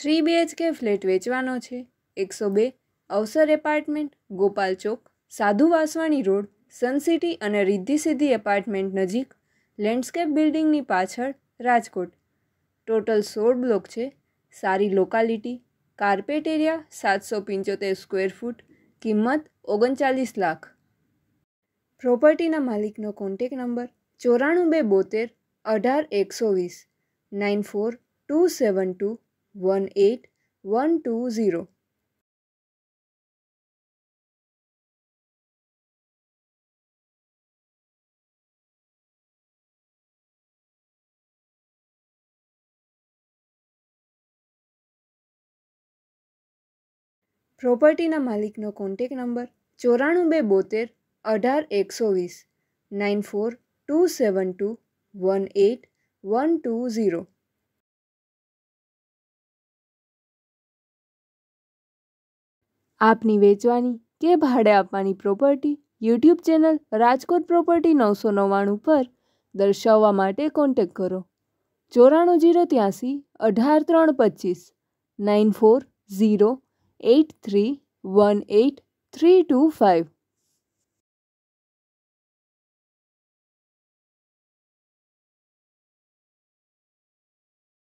three BHK flat વેચવાનો છે એકસો બે અવસર એપાર્ટમેન્ટ ગોપાલ ચોક સાધુ વાસવાણી રોડ સનસિટી અને રિદ્ધિ સિદ્ધિ એપાર્ટમેન્ટ નજીક લેન્ડસ્કેપ બિલ્ડિંગની પાછળ રાજકોટ ટોટલ સોળ બ્લોક છે સારી લોકાલિટી કાર્પેટ એરિયા સાતસો પંચોતેર સ્ક્વેર ફૂટ કિંમત ઓગણચાલીસ લાખ પ્રોપર્ટીના માલિકનો કોન્ટેક નંબર ચોરાણું બે બોતેર અઢાર એકસો વીસ nine four two seven two one eight one two zero પ્રોપર્ટીના માલિકનો કોન્ટેક નંબર ચોરાણું બે બોતેર અઢાર એકસો વીસ nine four two seven two one eight one two zero આપની વેચવાની કે ભાડે આપવાની property YouTube channel Rajkot property નવસો નવ્વાણું પર દર્શાવવા માટે કોન્ટેક કરો ચોરાણું જીરો ત્યાંસી અઢાર ત્રણ પચીસ nine four zero eight three one eight three two five